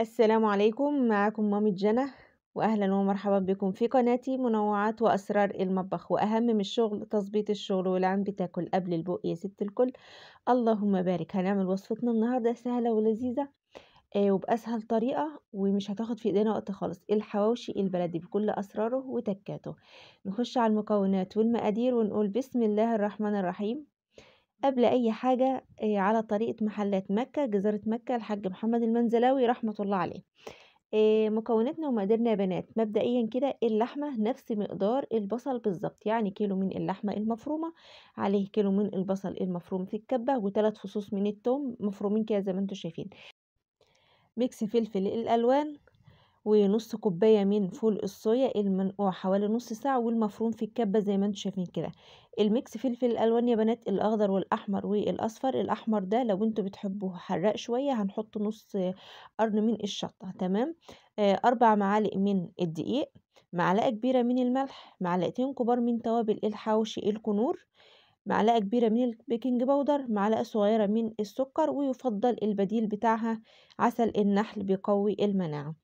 السلام عليكم معكم مامي جنى واهلا ومرحبا بكم في قناتي منوعات واسرار المطبخ واهم من الشغل تظبيط الشغل والعين بتاكل قبل البوق يا ست الكل اللهم بارك هنعمل وصفتنا النهارده سهله ولذيذه آه وباسهل طريقه ومش هتاخد في ايدينا وقت خالص الحواوشي البلدي بكل اسراره وتكاته نخش على المكونات والمقادير ونقول بسم الله الرحمن الرحيم قبل أي حاجة على طريقة محلات مكة جزيرة مكة الحاج محمد المنزلاوي رحمة الله عليه مكوناتنا ومقاديرنا يا بنات مبدئيا كده اللحمة نفس مقدار البصل بالظبط يعني كيلو من اللحمة المفرومة عليه كيلو من البصل المفروم في الكبة وثلاث فصوص من التوم مفرومين كده زي ما انتم شايفين ميكس فلفل الألوان ونص كوباية من فول الصويا المنقوع حوالي نص ساعة والمفروم في الكبة زي ما انتم شايفين كده الميكس فلفل الألوان يا بنات الأخضر والأحمر والأصفر الأحمر ده لو انتم بتحبوه حراق شوية هنحط نص قرن من الشطة تمام آه أربع معالق من الدقيق معلقة كبيرة من الملح معلقتين كبار من توابل الحوشي الكنور معلقة كبيرة من البيكنج باودر معلقة صغيرة من السكر ويفضل البديل بتاعها عسل النحل بيقوي المناعة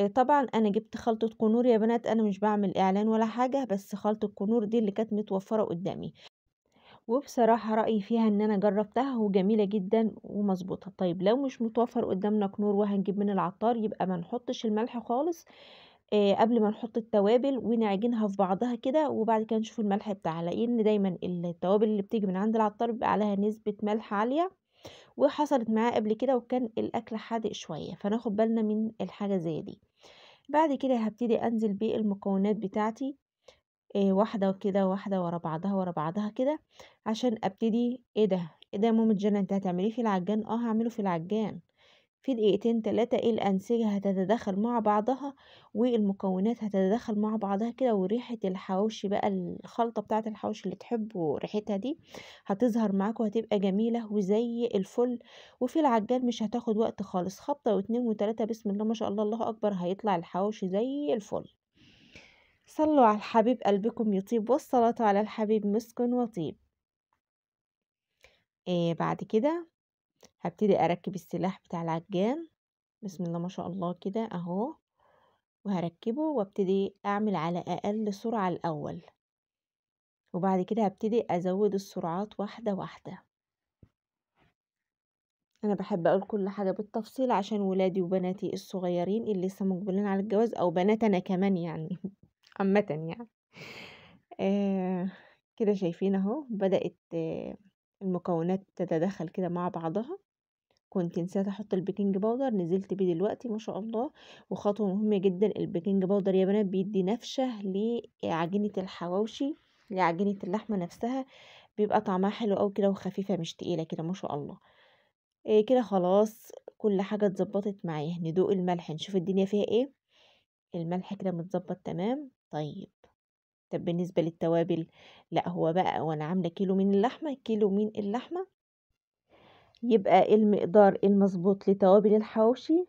آه، طبعا انا جبت خلطة كنور يا بنات انا مش بعمل اعلان ولا حاجة بس خلطة كنور دي اللي كانت متوفرة قدامي وبصراحة رأيي فيها ان انا جربتها وجميلة جدا ومظبوطة طيب لو مش متوفر قدامنا كنور وهنجيب من العطار يبقى ما نحطش الملح خالص آه قبل ما نحط التوابل ونعجنها في بعضها كده وبعد كده نشوف الملح بتاعها لان دايما التوابل اللي بتيجي من عند العطار بيبقى عليها نسبة ملح عالية وحصلت معاه قبل كده وكان الاكل حادق شويه فناخد بالنا من الحاجه زي دي بعد كده هبتدي انزل بالمكونات بتاعتي إيه واحده كده واحده ورا بعضها ورا بعضها كده عشان ابتدي ايه ده ايه ده يا ماما جنى انت هتعمليه في العجان اه هعمله في العجان في دقيقتين تلاتة ايه الأنسجة هتتداخل مع بعضها والمكونات هتتداخل مع بعضها كده وريحة الحواوشي بقى الخلطة بتاعة الحواوشي اللي تحبوا ريحتها دي هتظهر معاكم هتبقى جميلة وزي الفل وفي العجان مش هتاخد وقت خالص خبطة واتنين وتلاتة بسم الله ما شاء الله الله أكبر هيطلع الحواوشي زي الفل صلوا على الحبيب قلبكم يطيب والصلاة على الحبيب مسك وطيب إيه بعد كده هبتدي اركب السلاح بتاع العجان بسم الله ما شاء الله كده اهو وهركبه وابتدي اعمل على اقل سرعة الاول وبعد كده هبتدي ازود السرعات واحدة واحدة انا بحب اقول كل حاجة بالتفصيل عشان ولادي وبناتي الصغيرين اللي لسه مقبلين على الجواز او بناتنا كمان يعني عامة يعني آه كده شايفين اهو بدأت آه المكونات تتداخل كده مع بعضها كنت نسيت احط البيكنج باودر نزلت بيه دلوقتي ما شاء الله وخطوه مهمه جدا البيكنج باودر يا بنات بيدي نفشه لعجينه الحواوشي لعجينه اللحمه نفسها بيبقى طعمها حلو قوي كده وخفيفه مش تقيله كده ما شاء الله إيه كده خلاص كل حاجه اتظبطت معايا ندوق الملح نشوف الدنيا فيها ايه الملح كده متظبط تمام طيب طب بالنسبه للتوابل لا هو بقى وانا عامله كيلو من اللحمه كيلو من اللحمه يبقى المقدار المظبوط لتوابل الحواوشي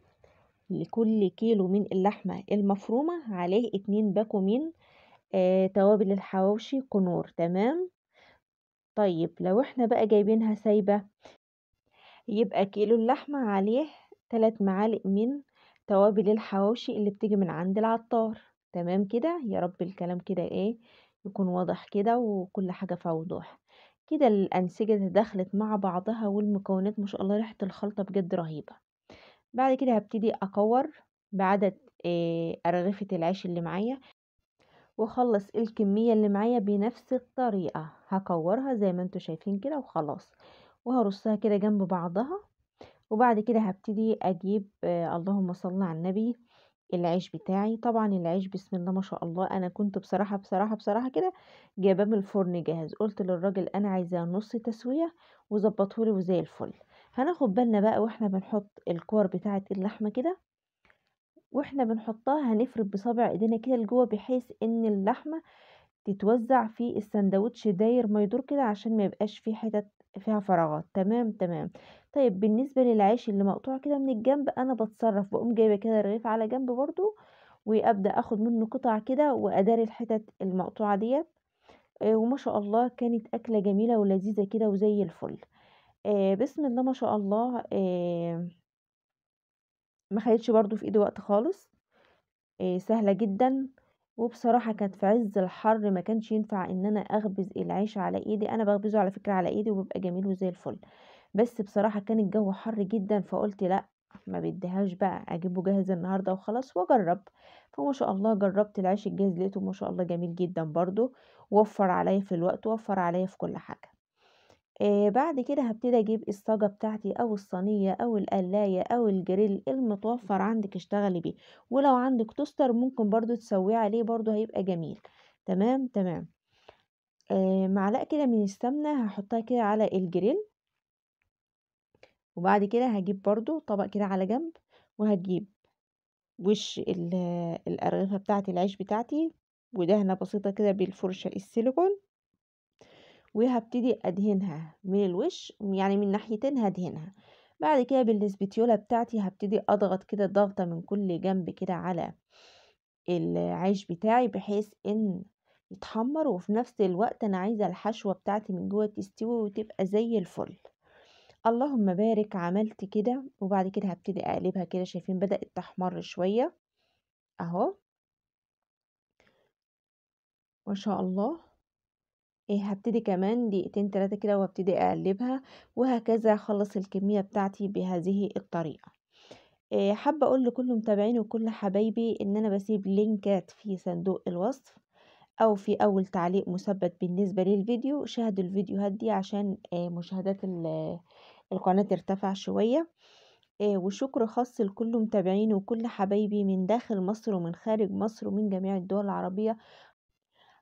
لكل كيلو من اللحمة المفرومة عليه اتنين باكو من آه توابل الحواوشي كنور تمام طيب لو احنا بقى جايبينها سايبة يبقى كيلو اللحمة عليه تلات معالق من توابل الحواوشي اللي بتيجي من عند العطار تمام كده يا رب الكلام كده ايه يكون واضح كده وكل حاجة في وضوح كده الأنسجة دخلت مع بعضها والمكونات ما شاء الله ريحة الخلطة بجد رهيبة بعد كده هبتدي أكور بعدد أرغفة العيش اللي معايا واخلص الكمية اللي معايا بنفس الطريقة هكورها زي ما انتوا شايفين كده وخلاص وهرصها كده جنب بعضها وبعد كده هبتدي اجيب اللهم صل على النبي العيش بتاعي طبعا العيش بسم الله ما شاء الله انا كنت بصراحه بصراحه بصراحه كده جايباه من الفرن جاهز قلت للراجل انا عايزاه نص تسويه وظبطهولي وزي الفل هناخد بالنا بقى واحنا بنحط الكور بتاعه اللحمه كده واحنا بنحطها هنفرد بصابع ايدينا كده لجوه بحيث ان اللحمه تتوزع في السندوتش داير ما يدور كده عشان ما يبقاش فيه حتت فيها فراغات، تمام، تمام. طيب بالنسبة للعيش اللي مقطوع كده من الجنب، أنا بتصرف بقوم جايبة كده رغيف على جنب برضو وأبدأ آخُد منّه قطع كده وأداري الحتت المقطوعة ديت آه، وما شاء الله كانت أكلة جميلة ولذيذة كده وزي الفُل. آه، بسم الله ما شاء الله آه، ما خدتش برضو في إيدي وقت خالص، سهلة جدًا. وبصراحة كانت في عز الحر ما كانش ينفع إن أنا أخبز العيش على إيدي أنا بخبزه على فكرة على إيدي وبيبقى جميل وزي الفل بس بصراحة كان الجو حر جدًا فقُلت لأ، ما بدّيهاش بقى أجيبه جاهز النهارده وخلاص وأجرّب، فما شاء الله جرّبت العيش الجاهز لقيته ما شاء الله جميل جدًا برضو وفّر عليَّ في الوقت ووفّر عليَّ في كل حاجة. آه، بعد كده هبتدي اجيب الصاجة بتاعتي او الصينية او القلاية او الجريل المتوفر عندك اشتغلي بيه ولو عندك توستر ممكن برضو تسويه عليه برضو هيبقى جميل تمام تمام آه، معلقة كده من السمنة هحطها كده على الجريل وبعد كده هجيب برضو طبق كده على جنب وهجيب وش الأرغفة بتاعتي العيش بتاعتي ودهنة بسيطة كده بالفرشة السيليكون وهبتدي ادهنها من الوش يعني من ناحيتين هدهنها بعد كده بالسبتيولة بتاعتي هبتدي اضغط كده ضغطة من كل جنب كده على العيش بتاعي بحيث ان يتحمر وفي نفس الوقت انا عايزة الحشوة بتاعتي من جوه تستوي وتبقى زي الفل اللهم بارك عملت كده وبعد كده هبتدي اقلبها كده شايفين بدأت تحمر شوية اهو ما شاء الله هبتدي إيه، كمان دقيقتين ثلاثة كده وابتدي أقلّبها، وهكذا أخلّص الكمية بتاعتي بهذه الطريقة. إيه، حابة أقول لكل متابعيني وكل حبايبي إن أنا بسيب لينكات في صندوق الوصف، أو في أول تعليق مثبت بالنسبة للفيديو، شاهد الفيديوهات دي عشان آه، مشاهدات القناة ترتفع شوية. إيه، وشكر خاص لكل متابعيني وكل حبايبي من داخل مصر ومن خارج مصر ومن جميع الدول العربية.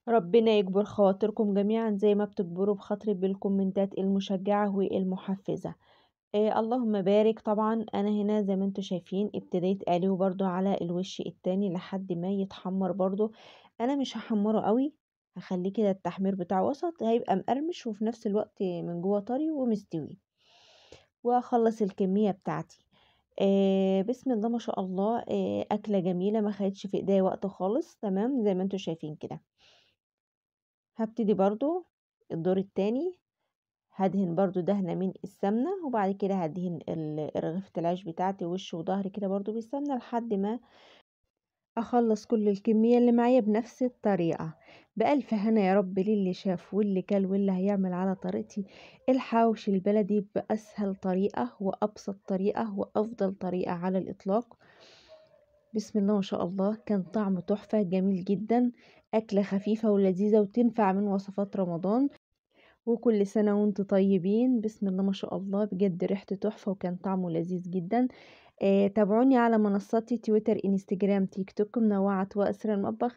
ربنا يكبر خواطركم جميعا زي ما بتكبروا بخاطري بالكومنتات المشجعة والمحفزة إيه اللهم بارك طبعا انا هنا زي ما انتم شايفين ابتديت قليه برضو على الوش التاني لحد ما يتحمر برضو انا مش هحمره قوي هخليه كده التحمير بتاع وسط هيبقى مقرمش وفي نفس الوقت من جوه طري ومستوي واخلص الكمية بتاعتي آه بسم الله ما شاء الله آه اكلة جميلة ما خدتش في ايديا وقت خالص تمام زي ما انتم شايفين كده هبتدي برضو الدور التاني هدهن برضو دهنة من السمنة وبعد كده هدهن رغيفة العيش بتاعتي وش وظهر كده برضو بالسمنة لحد ما اخلص كل الكمية اللي معايا بنفس الطريقة بألف هنا يا رب للي شاف واللي كل واللي هيعمل على طريقتي الحوش البلدي بأسهل طريقة وأبسط طريقة وأفضل طريقة على الإطلاق بسم الله ما شاء الله كان طعمه تحفة جميل جدا أكلة خفيفة ولذيذة وتنفع من وصفات رمضان وكل سنة وانتم طيبين بسم الله ما شاء الله بجد ريحته تحفة وكان طعمه لذيذ جدا آه تابعوني على منصاتي تويتر انستجرام تيك توك منوعة وأسرى المطبخ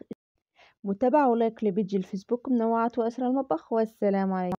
متابعة ولايك لبيج الفيسبوك منوعة وأسرى المطبخ والسلام عليكم